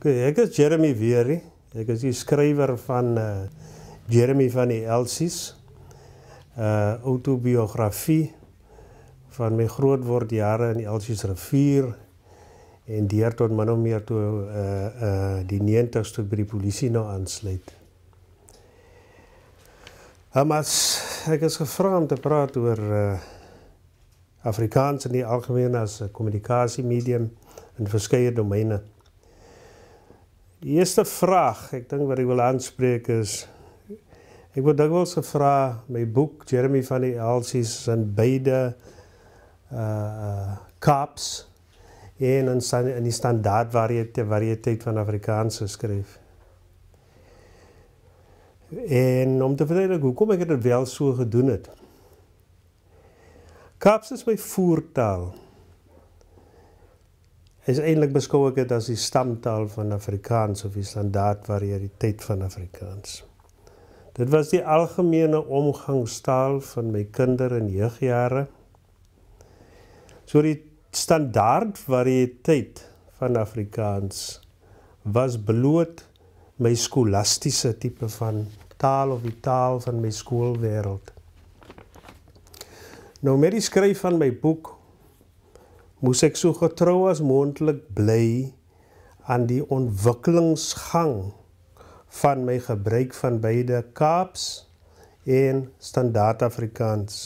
Okay, ek is Jeremy Weerie. Ek is die skrywer van uh Jeremy van die Elsies. Uh autobiografie van my grootword jare in die Elsies rivier en deur tot min of meer toe uh uh die 90s toe by die polisie nou aansluit. Hamas, uh, ek is gevra om te praat oor uh Afrikaans in die algemeen as 'n kommunikasie medium in verskeie domeine. Die eerste vraag, ek dink wat ek wil aanspreek is ek word dikwels gevra my boek Jeremy van die Elsies in beide uh uh kaps en in in in die standaard variëte variëteit van Afrikaans geskryf. En om te verduidelik hoekom ek dit wel so gedoen het. Kaps is my voertaal is eintlik beskou ek dit as die stamtaal van Afrikaans of die standaardvariëteit van Afrikaans. Dit was die algemene omgangstaal van my kinders en jeugjare. So die standaardvariëteit van Afrikaans was bloot my skolastiese tipe van taal of die taal van my skoolwêreld. Nou met die skryf van my boek moes ek so getrou as moontlik bly aan die ontwikkelingsgang van my gebruik van beide Kaaps en standaard Afrikaans.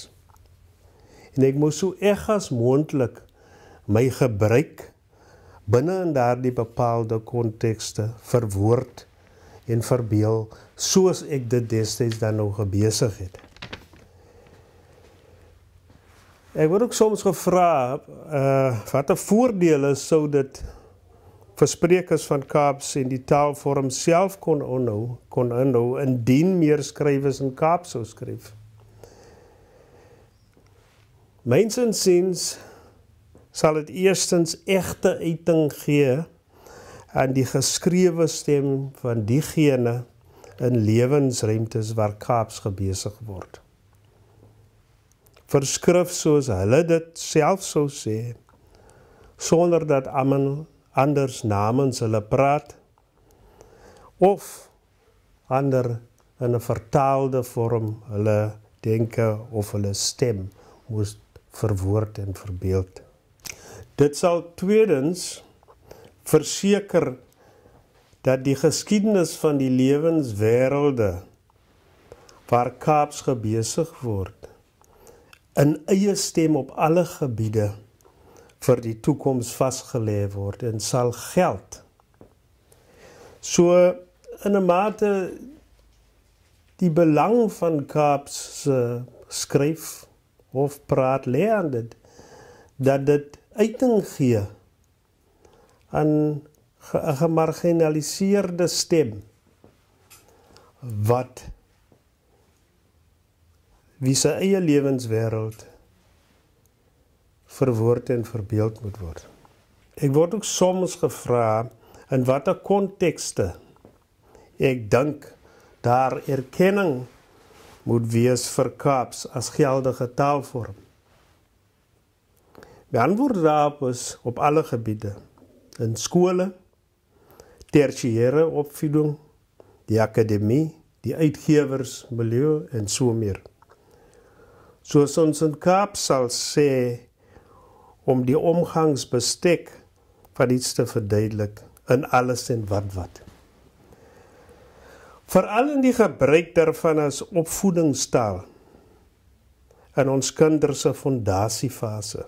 En ek moes so eg as moontlik my gebruik binne in daardie bepaalde kontekste verwoord en verbeel soos ek dit destyds dan nou besig het. Ek word ook soms gevra uh watter voordele sou dit vir sprekers van Kaaps en die taalvorm self kon onhou, kon inhou indien meer skrywers in Kaaps sou skryf. Mense insiens sal dit eerstens egte uiting gee aan die geskrewe stem van diegene in lewensruimtes waar Kaaps besig word verskrif soos hulle dit self sou sê sonder dat almal anders namens hulle praat of ander in 'n vertaalde vorm hulle denke of hulle stem moes verwoord en verbeeld dit sal tweedens verseker dat die geskiedenis van die lewenswêrelde waar kaaps besig word in eie stem op alle gebiede vir die toekoms vasgelê word en sal geld. So in 'n mate die belang van Kaaps se skryf of praat leerende dat dit uiting gee aan 'n gemarginaliseerde stem wat wie se eie lewenswêreld verword en verbeeld moet word. Ek word ook soms gevra in watter kontekste ek dink daar erkenning moet wees vir Kaaps as geldige taalvorm. Beantwoord daarop is op alle gebiede in skole, tersiêre opvoeding, die akademie, die uitgewers, milieu en so meer soos ons in Kaap sal sê om die omgangsbestek van iets te verduidelik in alles en wat wat. Veral in die gebruik daarvan as opvoedingstaal in ons kinders se fondasiefase.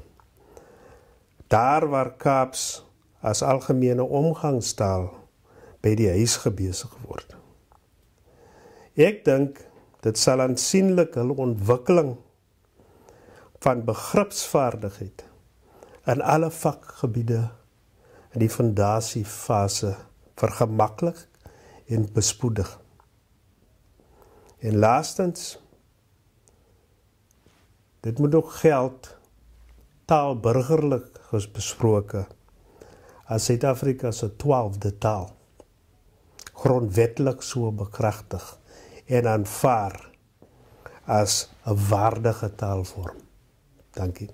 Daar waar Kaaps as algemene omgangstaal by die huis gebesig word. Ek dink dit sal aansienlik hul ontwikkeling van begripsvaardigheid in alle vakgebiede in die fondasiefase vergemaklik en bespoedig. En laastens dit moet ook geld taalburgerlik besproke as Suid-Afrika se 12de taal grondwetlik so bekragtig en aanvaar as 'n waardige taalvorm. Danke.